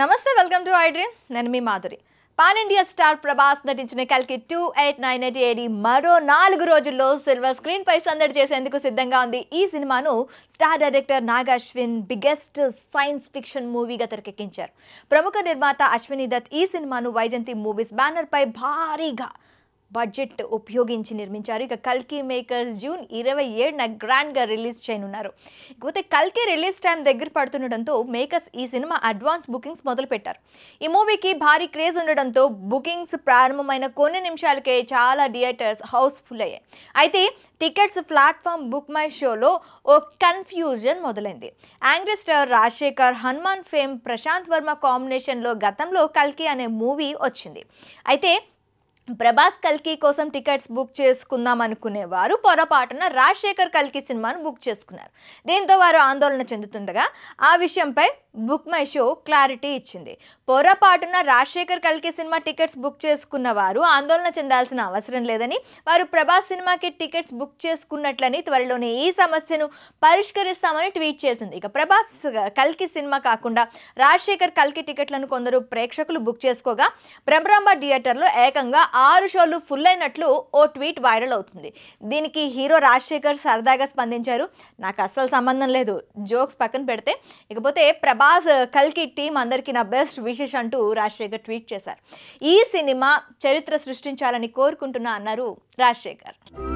నమస్తే welcome to dream నేను మీ Madhuri pan India star Prabhas నటించిన కలికి two eight nine eight AD మరో నాలుగు రోజుల్లో సిల్వర్ స్క్రీన్ పై సందడి చేసేందుకు సిద్ధంగా ఉంది ఈ సినిమాను star director Nag Ashwin biggest science fiction మూవీగా తెరకెక్కించారు ప్రముఖ నిర్మాత అశ్విని దత్ ఈ సినిమాను వైజంతి మూవీస్ బ్యానర్పై భారీగా బడ్జెట్ ఉపయోగించి నిర్మించారు ఇక కల్కి మేకర్స్ జూన్ ఇరవై ఏడున గ్రాండ్గా రిలీజ్ చేయనున్నారు ఇకపోతే కల్కి రిలీజ్ టైం దగ్గర పడుతుండటంతో మేకర్స్ ఈ సినిమా అడ్వాన్స్ బుకింగ్స్ మొదలుపెట్టారు ఈ మూవీకి భారీ క్రేజ్ ఉండడంతో బుకింగ్స్ ప్రారంభమైన కొన్ని నిమిషాలకే చాలా థియేటర్స్ హౌస్ఫుల్ అయ్యాయి అయితే టికెట్స్ ప్లాట్ఫామ్ బుక్ మై షోలో ఓ కన్ఫ్యూజన్ మొదలైంది angry star Rajasekhar Hanuman fame Prashanth Varma కాంబినేషన్లో గతంలో కల్కి అనే మూవీ వచ్చింది అయితే ప్రభాస్ కల్కి కోసం టికెట్స్ బుక్ చేసుకుందాం వారు పొరపాటున రాజశేఖర్ కల్కి సినిమాను బుక్ చేసుకున్నారు దీంతో వారు ఆందోళన చెందుతుండగా ఆ విషయంపై బుక్ మై షో క్లారిటీ ఇచ్చింది పొరపాటున రాజశేఖర్ కల్కి సినిమా టికెట్స్ బుక్ చేసుకున్న వారు ఆందోళన చెందాల్సిన అవసరం లేదని వారు ప్రభాస్ సినిమాకి టికెట్స్ బుక్ చేసుకున్నట్లని త్వరలోనే ఈ సమస్యను పరిష్కరిస్తామని ట్వీట్ చేసింది ఇక ప్రభాస్ కల్కి సినిమా కాకుండా రాజశేఖర్ కల్కి టికెట్లను కొందరు ప్రేక్షకులు బుక్ చేసుకోగా బ్రహ్మరాంబ థియేటర్లో ఏకంగా ఆరు షోలు ఫుల్ అయినట్లు ఓ ట్వీట్ వైరల్ అవుతుంది దీనికి హీరో రాజశేఖర్ సరదాగా స్పందించారు నాకు అస్సలు సంబంధం లేదు జోక్స్ పక్కన పెడితే ఇకపోతే ప్రభాస్ కల్కి టీం అందరికీ నా బెస్ట్ విషెస్ అంటూ రాజశేఖర్ ట్వీట్ చేశారు ఈ సినిమా చరిత్ర సృష్టించాలని కోరుకుంటున్నా అన్నారు రాజశేఖర్